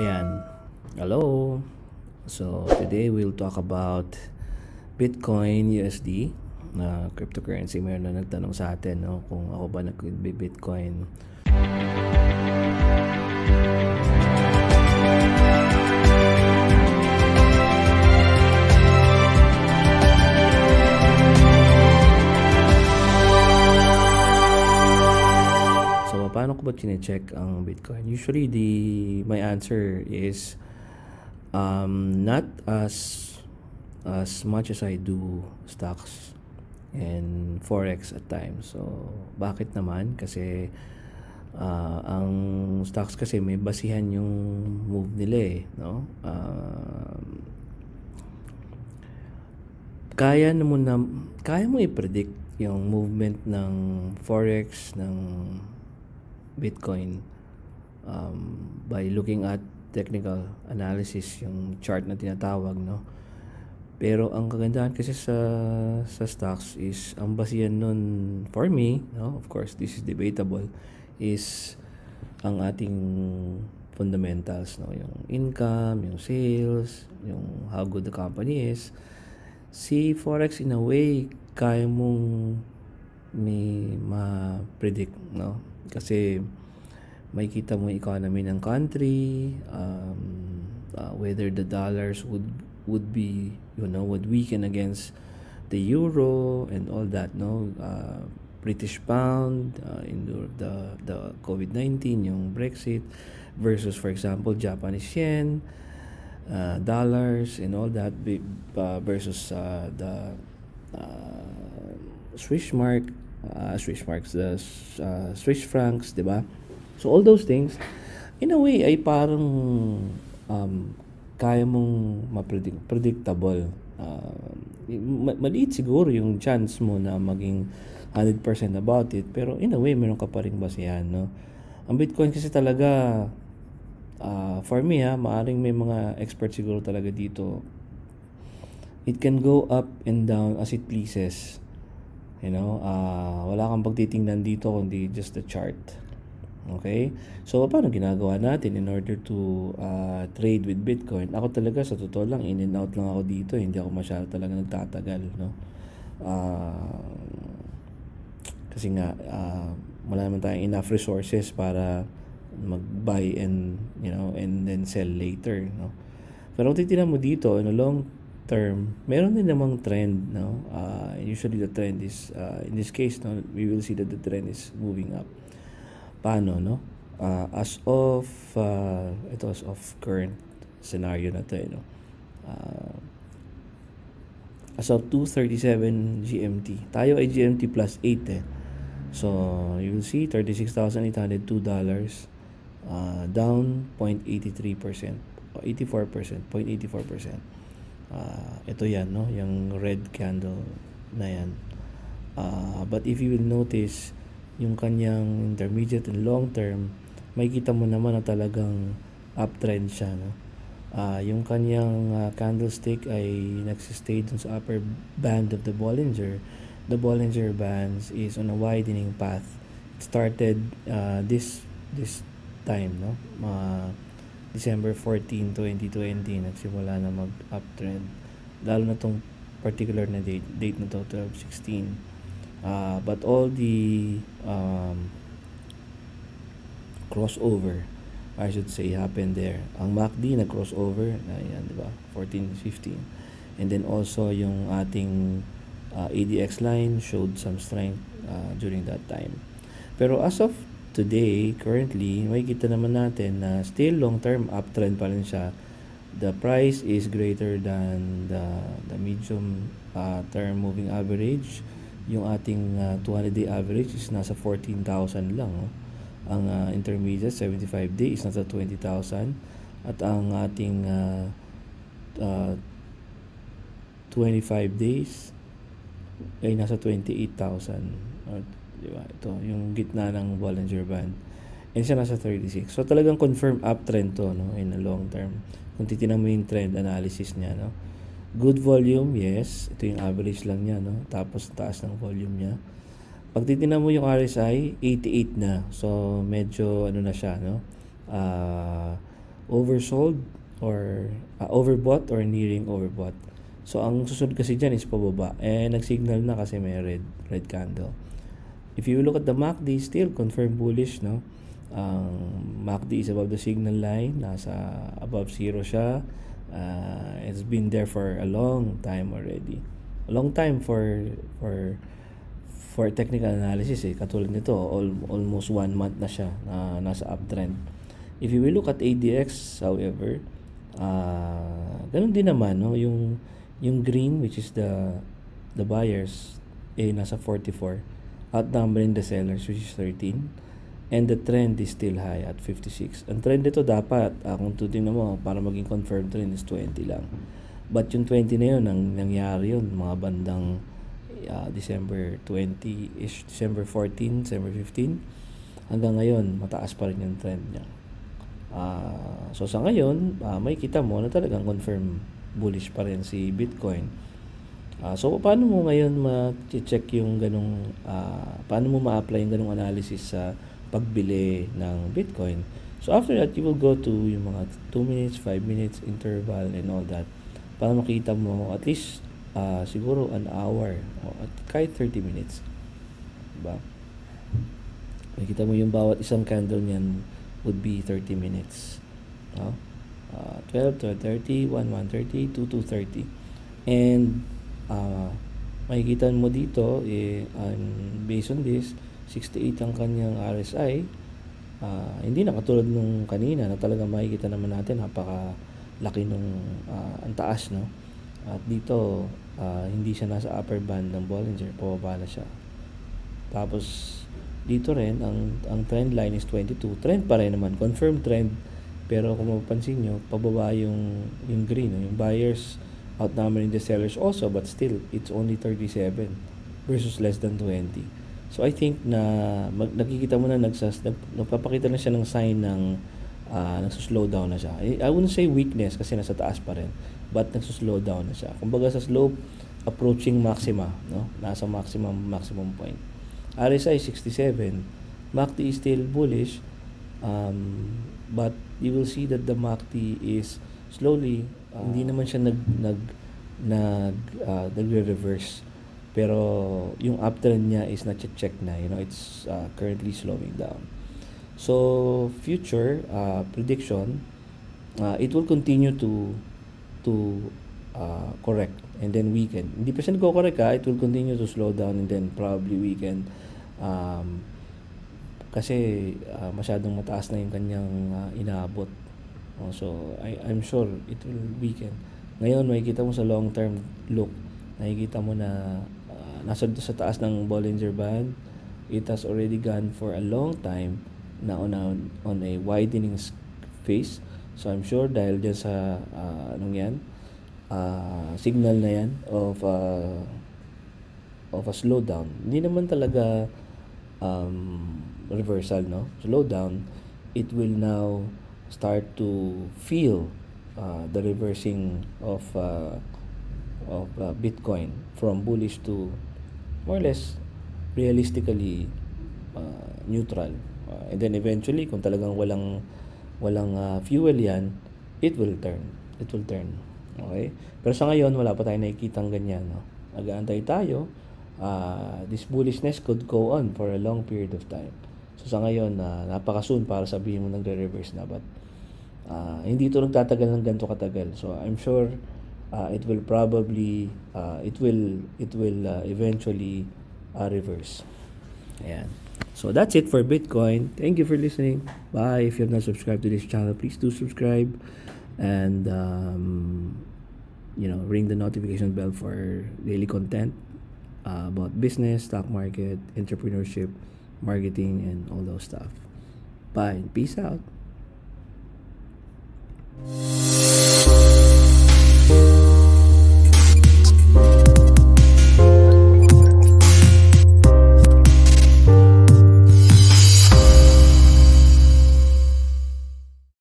Ayan. Hello. So today we'll talk about Bitcoin USD na uh, cryptocurrency. Meron na nagtanong sa atin no kung ako ba nag-Bitcoin. ko chinecheck ang Bitcoin? Usually, the my answer is um, not as as much as I do stocks and forex at times. So, bakit naman? Kasi uh, ang stocks kasi may basihan yung move nila eh, no? Uh, kaya mo na kaya mo i-predict yung movement ng forex ng Bitcoin um, by looking at technical analysis, yung chart na tinatawag, no? Pero ang kagandahan kasi sa sa stocks is ang basihan nun for me, no? Of course, this is debatable is ang ating fundamentals, no? Yung income, yung sales, yung how good the company is. Si forex in a way kaya mong may ma-predict, no? Kasi may kita mo yung economy ng country, um, uh, whether the dollars would would be, you know, would weaken against the euro and all that, no? Uh, British pound, uh, in the, the COVID-19, yung Brexit, versus, for example, Japanese yen, uh, dollars, and all that, uh, versus uh, the uh, Swiss mark, uh, Swiss francs, the uh, uh Swiss francs, 'di ba? So all those things in a way ay parang um, kaya mong mapredict predictable. Uh, maliit siguro yung chance mo na maging 100% about it pero in a way meron ka pa ring basehan no. Ang Bitcoin kasi talaga uh, for me ha, maaring may mga expert siguro talaga dito. It can go up and down as it pleases You know, uh, wala kang pagtitingnan dito kundi just the chart. Okay? So, paano ginagawa natin in order to uh, trade with Bitcoin? Ako talaga, sa totoo lang, in and out lang ako dito. Hindi ako masyado talaga nagtatagal, no? Uh, kasi nga, uh, wala naman tayong enough resources para mag-buy and, you know, and then sell later, no? Pero kung titignan mo dito, in a long term, meron din namang trend, no? Uh, usually the trend is, uh, in this case, no, we will see that the trend is moving up. Paano, no? Uh, as of, uh, ito as of current scenario na to, eh, no? Uh, as of 237 GMT. Tayo ay GMT plus 8, eh. So, you will see $36,802 uh, down 0.83%, 84%, 0.84% uh, ito yan no yung red candle na yan uh, but if you will notice yung kanyang intermediate and long term makikita mo naman na talagang uptrend siya no uh, yung kanyang uh, candlestick ay nagsistay dun sa upper band of the Bollinger the Bollinger Bands is on a widening path it started uh, this this time no uh, December 14, 2020, nagsimula na mag-uptrend. Lalo na tong particular na date, date na to, 12-16. Uh, ah, but all the um, crossover, I should say, happened there. Ang MACD na crossover, na yan, di ba? 14-15. And then also yung ating uh, ah, ADX line showed some strength uh, during that time. Pero as of today, currently, makikita naman natin na still long-term uptrend pa rin siya. The price is greater than the, the medium uh, term moving average. Yung ating uh, 200-day average is nasa 14,000 lang. Oh. Ang uh, intermediate 75-day is nasa 20,000. At ang ating uh, uh, 25 days ay nasa 28,000. Di ba? Ito, yung gitna ng Bollinger Band. And siya nasa 36. So talagang confirm uptrend to no, in the long term. Kung titinan mo yung trend analysis niya. No? Good volume, yes. Ito yung average lang niya. No? Tapos taas ng volume niya. Pag titinan mo yung RSI, 88 na. So medyo ano na siya. No? Uh, oversold or uh, overbought or nearing overbought. So ang susunod kasi dyan is pababa. Eh nag-signal na kasi may red red candle. If you look at the MACD, still confirm bullish, no? Ang um, MACD is above the signal line, nasa above zero siya. Uh, it's been there for a long time already. A long time for for for technical analysis eh. Katulad nito, all, almost one month na siya na nasa uptrend. If you will look at ADX, however, uh, ganun din naman, no? Yung yung green which is the the buyers eh nasa 44 outnumbering the sellers which is 13 and the trend is still high at 56. Ang trend nito dapat, ah, kung titingnan mo, para maging confirmed trend is 20 lang. But yung 20 na yun, ang nangyari yun, mga bandang uh, December 20-ish, December 14, December 15, hanggang ngayon, mataas pa rin yung trend niya. Uh, so sa ngayon, uh, may kita mo na talagang confirm bullish pa rin si Bitcoin Uh, so, paano mo ngayon ma-check yung ganong, uh, paano mo ma-apply yung ganong analysis sa pagbili ng Bitcoin? So, after that, you will go to yung mga 2 minutes, 5 minutes interval and all that para makita mo at least uh, siguro an hour o at kahit 30 minutes. Diba? Makita mo yung bawat isang candle niyan would be 30 minutes. No? Uh, 12, 12.30, 1, 1.30, 2, 2.30. And uh, makikita mo dito eh, um, based on this 68 ang kanyang RSI uh, ah, hindi na katulad nung kanina na talaga makikita naman natin napaka laki nung uh, ang taas no at dito uh, hindi siya nasa upper band ng Bollinger pababa na siya tapos dito rin ang ang trend line is 22 trend pa rin naman confirmed trend pero kung mapapansin nyo pababa yung yung green yung buyers outnumbering the sellers also but still it's only 37 versus less than 20 so I think na mag, nakikita mo na nagsas, nag, nagpapakita na siya ng sign ng uh, ah, nagsuslow down na siya I, eh, I wouldn't say weakness kasi nasa taas pa rin but nagsuslow down na siya kumbaga sa slope approaching maxima no nasa maximum maximum point RSI 67 MACD is still bullish um, but you will see that the MACD is slowly Uh, hindi naman siya nag nag nag uh, nagre-reverse pero yung uptrend niya is na check na you know it's uh, currently slowing down so future uh, prediction uh, it will continue to to uh, correct and then weaken hindi pa siya nagko-correct ha it will continue to slow down and then probably weaken um, kasi uh, masyadong mataas na yung kanyang uh, inaabot Oh, so, I, I'm sure it will weaken. Ngayon, makikita mo sa long-term look, nakikita mo na uh, nasa sa taas ng Bollinger Band, it has already gone for a long time na on a, on a widening phase. So, I'm sure dahil dyan sa, uh, ah, anong yan, uh, signal na yan of, uh, of a slowdown. Hindi naman talaga um, reversal, no? Slowdown, it will now start to feel uh, the reversing of uh, of uh, Bitcoin from bullish to more or less realistically uh, neutral uh, and then eventually kung talagang walang walang uh, fuel yan it will turn it will turn okay pero sa ngayon wala pa tayong nakikitang ganyan no nag-aantay tayo uh, this bullishness could go on for a long period of time So sa ngayon, uh, ah, napaka-soon para sabihin mo nagre-reverse na. But uh, hindi ito nagtatagal ng ganito katagal. So I'm sure uh, it will probably, uh, it will, it will uh, eventually uh, reverse. Ayan. So that's it for Bitcoin. Thank you for listening. Bye. If you have not subscribed to this channel, please do subscribe and um, you know ring the notification bell for daily content uh, about business, stock market, entrepreneurship. marketing and all those stuff. Bye. Peace out.